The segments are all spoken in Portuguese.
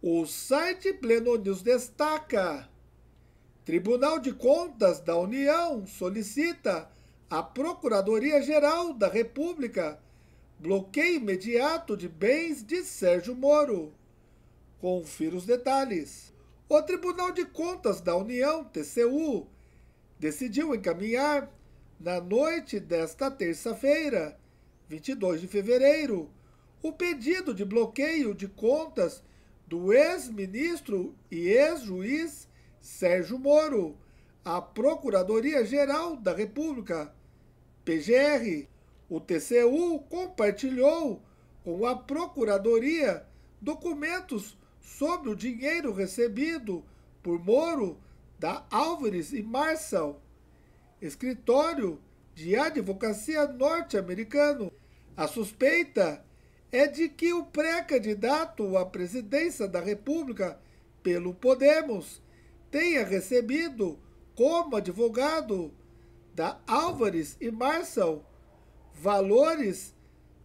O site Pleno News destaca: Tribunal de Contas da União solicita à Procuradoria-Geral da República bloqueio imediato de bens de Sérgio Moro. Confira os detalhes. O Tribunal de Contas da União, TCU, decidiu encaminhar, na noite desta terça-feira, 22 de fevereiro, o pedido de bloqueio de contas do ex-ministro e ex-juiz Sérgio Moro à Procuradoria-Geral da República, PGR. O TCU compartilhou com a Procuradoria documentos sobre o dinheiro recebido por Moro da Álvares e Marçal, escritório de advocacia norte-americano. A suspeita é de que o pré-candidato à presidência da República pelo Podemos tenha recebido, como advogado da Álvares e Marçal, valores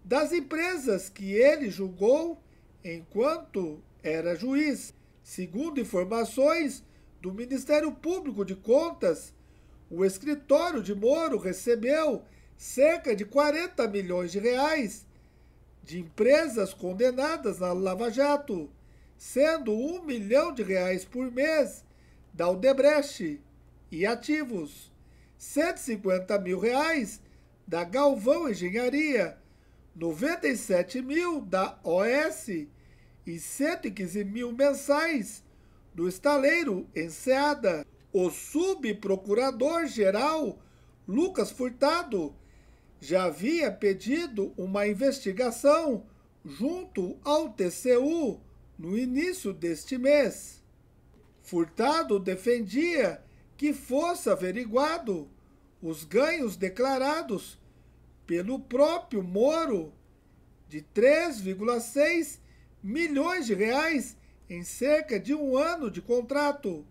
das empresas que ele julgou enquanto era juiz. Segundo informações do Ministério Público de Contas, o escritório de Moro recebeu cerca de 40 milhões de reais de empresas condenadas na Lava Jato, sendo um milhão de reais por mês da Odebrecht e ativos, 150 mil reais da Galvão Engenharia, 97 mil da OS e 115 mil mensais do estaleiro Enseada. O subprocurador-geral Lucas Furtado já havia pedido uma investigação junto ao TCU no início deste mês. Furtado defendia que fosse averiguado os ganhos declarados pelo próprio Moro de 3,6 milhões de reais em cerca de um ano de contrato,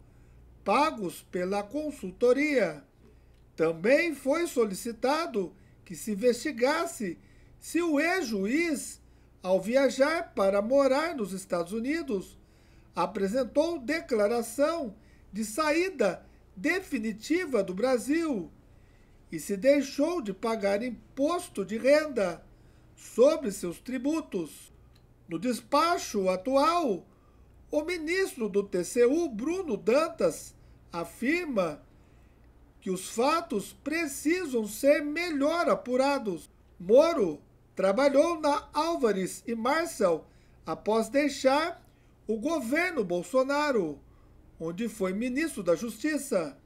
pagos pela consultoria. Também foi solicitado que se investigasse se o ex-juiz, ao viajar para morar nos Estados Unidos, apresentou declaração de saída definitiva do Brasil e se deixou de pagar imposto de renda sobre seus tributos. No despacho atual, o ministro do TCU, Bruno Dantas, afirma que os fatos precisam ser melhor apurados. Moro trabalhou na Álvares e Marcel após deixar o governo Bolsonaro, onde foi ministro da Justiça.